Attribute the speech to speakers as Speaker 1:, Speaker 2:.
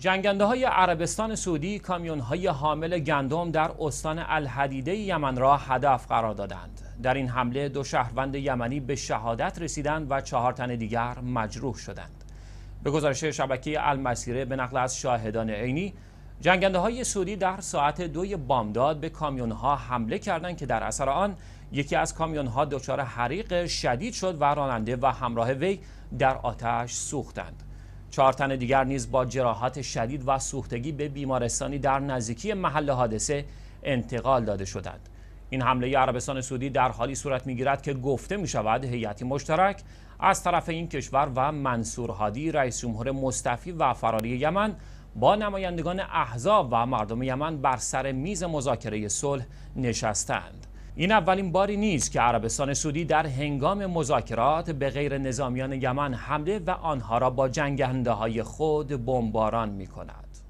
Speaker 1: جنگنده های عربستان سعودی کامیون های حامل گندم در استان الحدیده یمن را هدف قرار دادند. در این حمله دو شهروند یمنی به شهادت رسیدند و چهار تن دیگر مجروح شدند. به گزارش شبکه المسیره به نقل از شاهدان عینی، جنگنده های سعودی در ساعت دوی بامداد به کامیون ها حمله کردند که در اثر آن یکی از کامیون ها دچار حریق شدید شد و راننده و همراه وی در آتش سوختند. چهار تن دیگر نیز با جراحات شدید و سوختگی به بیمارستانی در نزدیکی محل حادثه انتقال داده شدند این حمله عربستان سعودی در حالی صورت میگیرد که گفته می شود هیئت مشترک از طرف این کشور و منصور هادی رئیس جمهور مستفی و فراری یمن با نمایندگان احزاب و مردم یمن بر سر میز مذاکره صلح نشستند این اولین باری نیست که عربستان سعودی در هنگام مذاکرات به غیر نظامیان یمن حمله و آنها را با جنگنده های خود بمباران می کند.